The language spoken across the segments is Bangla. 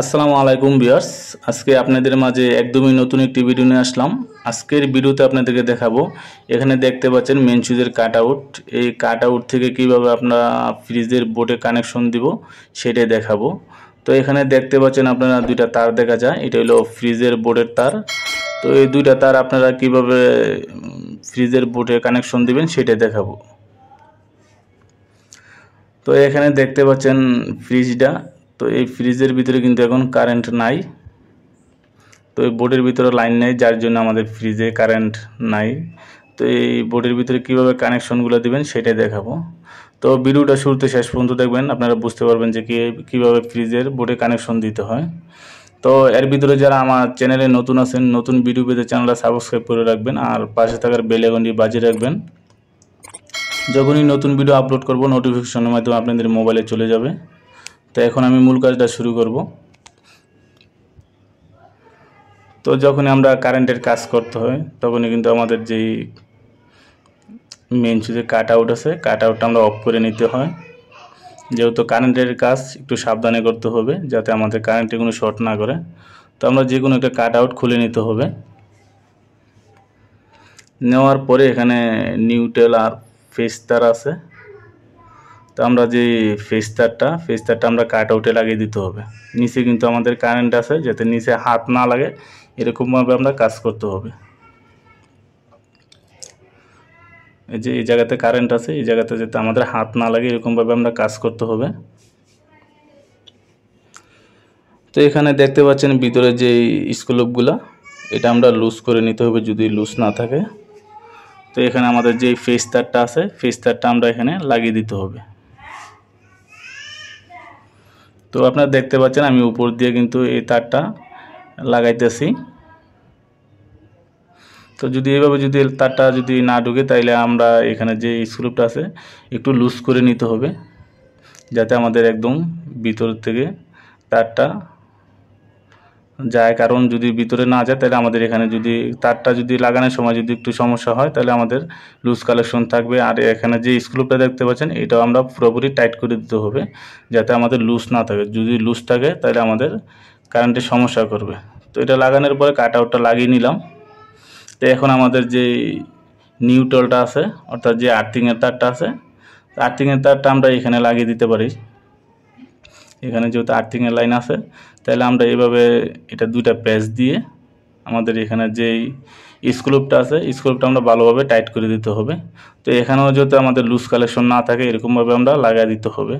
আসসালামু আলাইকুম বিয়ার্স আজকে আপনাদের মাঝে একদমই নতুন একটি ভিডিও নিয়ে আসলাম আজকের ভিডিওতে আপনাদেরকে দেখাবো এখানে দেখতে পাচ্ছেন মেনসুজের কাট আউট এই কাট আউট থেকে কিভাবে আপনারা ফ্রিজের বোর্ডে কানেকশন দিব সেটাই দেখাবো তো এখানে দেখতে পাচ্ছেন আপনারা দুইটা তার দেখা যায় এটা হলো ফ্রিজের বোর্ডের তার তো এই দুইটা তার আপনারা কিভাবে ফ্রিজের বোর্ডে কানেকশন দিবেন সেটাই দেখাবো তো এখানে দেখতে পাচ্ছেন ফ্রিজটা তো এই ফ্রিজের ভিতরে কিন্তু এখন কারেন্ট নাই তো এই বোর্ডের ভিতরে লাইন নেই যার জন্য আমাদের ফ্রিজে কারেন্ট নাই তো এই বোর্ডের ভিতরে কীভাবে কানেকশনগুলো দেবেন সেটাই দেখাবো তো ভিডিওটা শুরুতে শেষ পর্যন্ত দেখবেন আপনারা বুঝতে পারবেন যে কীভাবে ফ্রিজের বোর্ডে কানেকশন দিতে হয় তো এর ভিতরে যারা আমার চ্যানেলে নতুন আছেন নতুন ভিডিও পেতে চ্যানেলটা সাবস্ক্রাইব করে রাখবেন আর পাশে থাকার বেল আইকনটি বাজিয়ে রাখবেন যখনই নতুন ভিডিও আপলোড করবো নোটিফিকেশনের মাধ্যমে আপনাদের মোবাইলে চলে যাবে তো এখন আমি মূল কাজটা শুরু করব তো যখন আমরা কারেন্টের কাজ করতে হয় তখনই কিন্তু আমাদের যেই মেন সুইচের কাট আউট আছে কাট আউটটা আমরা অফ করে নিতে হয় যেহেতু কারেন্টের কাজ একটু সাবধানে করতে হবে যাতে আমাদের কারেন্টে কোনো শর্ট না করে তো আমরা যে কোনো একটা কাট আউট খুলে নিতে হবে নেওয়ার পরে এখানে নিউটেল আর ফেস তার আছে তো আমরা যে ফেস তারটা ফেস তারটা আমরা কাট আউটে লাগিয়ে দিতে হবে নিচে কিন্তু আমাদের কারেন্ট আছে যাতে নিচে হাত না লাগে এরকমভাবে আমরা কাজ করতে হবে এই যে এই জায়গাতে কারেন্ট আছে এই জায়গাতে যাতে আমাদের হাত না লাগে এরকমভাবে আমরা কাজ করতে হবে তো এখানে দেখতে পাচ্ছেন ভিতরে যে স্কুলগুলো এটা আমরা লুজ করে নিতে হবে যদি লুজ না থাকে তো এখানে আমাদের যে ফেস তারটা আছে ফেস তারটা আমরা এখানে লাগিয়ে দিতে হবে তো আপনারা দেখতে পাচ্ছেন আমি উপর দিয়ে কিন্তু এই তারটা লাগাইতেছি তো যদি এভাবে যদি তারটা যদি না ঢুকে তাইলে আমরা এখানে যে স্ক্রুপটা আছে একটু লুজ করে নিতে হবে যাতে আমাদের একদম ভিতর থেকে তারটা যায় কারণ যদি ভিতরে না যায় তাহলে আমাদের এখানে যদি তারটা যদি লাগানোর সময় যদি একটু সমস্যা হয় তাহলে আমাদের লুজ কালেকশন থাকবে আর এখানে যে স্ক্রুপটা দেখতে পাচ্ছেন এটাও আমরা পুরোপুরি টাইট করে দিতে হবে যাতে আমাদের লুজ না থাকে যদি লুজ থাকে তাহলে আমাদের কারেন্টের সমস্যা করবে তো এটা লাগানোর পরে কাট আউটটা লাগিয়ে নিলাম তো এখন আমাদের যে নিউটলটা আছে অর্থাৎ যে আর্থিংয়ের তারটা আছে আর্থিংয়ের তারটা আমরা এখানে লাগিয়ে দিতে পারি এখানে যেহেতু আর্থিংয়ের লাইন আছে তাহলে আমরা এইভাবে এটা দুইটা প্যাচ দিয়ে আমাদের এখানে যেই স্ক্রুপটা আছে স্ক্রুপটা আমরা ভালোভাবে টাইট করে দিতে হবে তো এখানেও যেহেতু আমাদের লুজ কালেকশন না থাকে এরকমভাবে আমরা লাগাই দিতে হবে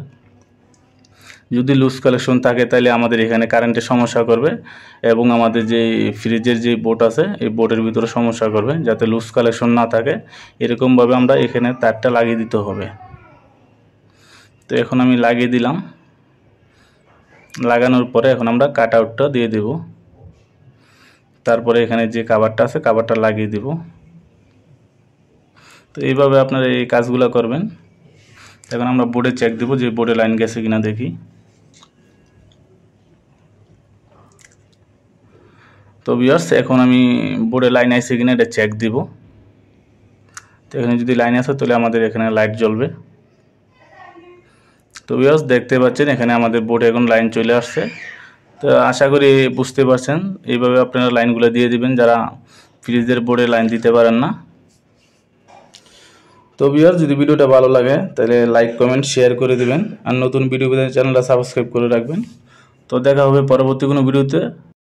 যদি লুজ কালেকশন থাকে তাহলে আমাদের এখানে কারেন্টের সমস্যা করবে এবং আমাদের যে ফ্রিজের যে বোট আছে এই বোটের ভিতরে সমস্যা করবে যাতে লুজ কালেকশন না থাকে এরকমভাবে আমরা এখানে তারটা লাগিয়ে দিতে হবে তো এখন আমি লাগিয়ে দিলাম লাগানোর পরে এখন আমরা কাট আউটটা দিয়ে দেব তারপরে এখানে যে কাভারটা আছে কাভারটা লাগিয়ে দেব তো এইভাবে আপনারা এই কাজগুলো করবেন এখন আমরা বোর্ডে চেক দেব যে বোর্ডে লাইন গেছে কিনা দেখি তো বিয়ার্স এখন আমি বোর্ডে লাইন আছে কিনা এটা চেক দিব তো এখানে যদি লাইন আসে তাহলে আমাদের এখানে লাইট জ্বলবে তো বিয়াস দেখতে পাচ্ছেন এখানে আমাদের বোর্ডে এখন লাইন চলে আসছে তো আশা করি বুঝতে পারছেন এইভাবে আপনারা লাইনগুলো দিয়ে দিবেন যারা ফ্রিজের বোর্ডে লাইন দিতে পারেন না তো বিয়ার যদি ভিডিওটা ভালো লাগে তাহলে লাইক কমেন্ট শেয়ার করে দিবেন আর নতুন ভিডিও চ্যানেলটা সাবস্ক্রাইব করে রাখবেন তো দেখা হবে পরবর্তী কোনো ভিডিওতে